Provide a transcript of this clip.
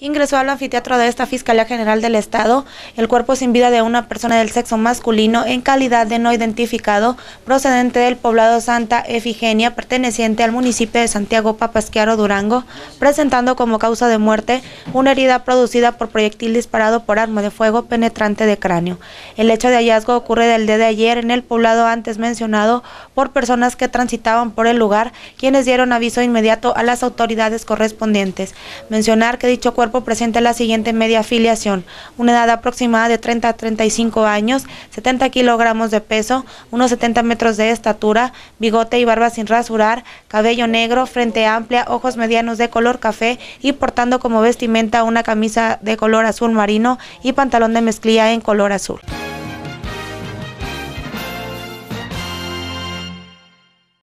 ingresó al anfiteatro de esta Fiscalía General del Estado el cuerpo sin vida de una persona del sexo masculino en calidad de no identificado procedente del poblado Santa Efigenia perteneciente al municipio de Santiago Papasquiaro Durango, presentando como causa de muerte una herida producida por proyectil disparado por arma de fuego penetrante de cráneo. El hecho de hallazgo ocurre del día de ayer en el poblado antes mencionado por personas que transitaban por el lugar, quienes dieron aviso inmediato a las autoridades correspondientes. Mencionar que dicho cuerpo presenta la siguiente media afiliación, una edad aproximada de 30 a 35 años, 70 kilogramos de peso, unos 70 metros de estatura, bigote y barba sin rasurar, cabello negro, frente amplia, ojos medianos de color café y portando como vestimenta una camisa de color azul marino y pantalón de mezclilla en color azul.